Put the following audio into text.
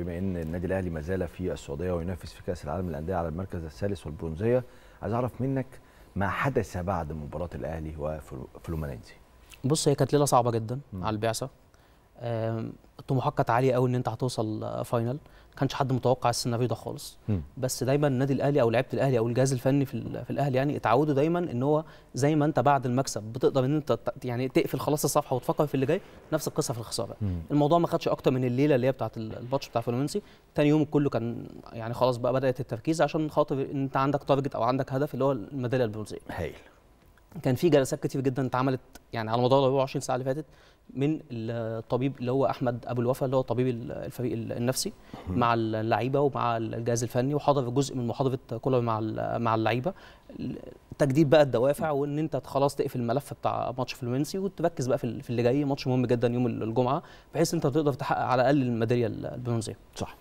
بما ان النادي الاهلي ما زال في السعوديه وينافس في كاس العالم للانديه على المركز الثالث والبرونزيه عايز اعرف منك ما حدث بعد مباراه الاهلي وفلومينيزي بص هي كانت ليله صعبه جدا م. على البعثه الطموحات كانت عاليه قوي ان انت هتوصل فاينل آه، ما كانش حد متوقع السيناريو ده خالص بس دايما النادي الاهلي او لعيبه الاهلي او الجهاز الفني في, في الاهلي يعني اتعودوا دايما ان هو زي ما انت بعد المكسب بتقدر ان انت يعني تقفل خلاص الصفحه وتفكر في اللي جاي نفس القصه في الخساره الموضوع ما خدش اكتر من الليله اللي هي بتاعه الماتش بتاع فلومنسي تاني يوم كله كان يعني خلاص بقى بدات التركيز عشان خاطر انت عندك تارجت او عندك هدف اللي هو الميداليه البرونزيه هايل كان في جلسات كتير جدا اتعملت يعني على مدار 24 ساعه اللي فاتت من الطبيب اللي هو احمد ابو الوفا اللي هو طبيب الفريق النفسي مع اللعيبه ومع الجهاز الفني وحضر جزء من محاضره كولر مع مع اللعيبه تجديد بقى الدوافع وان انت خلاص تقفل الملف بتاع ماتش فلورنسي وتركز بقى في اللي جاي ماتش مهم جدا يوم الجمعه بحيث انت تقدر تحقق على الاقل الميداليه البرونزيه صح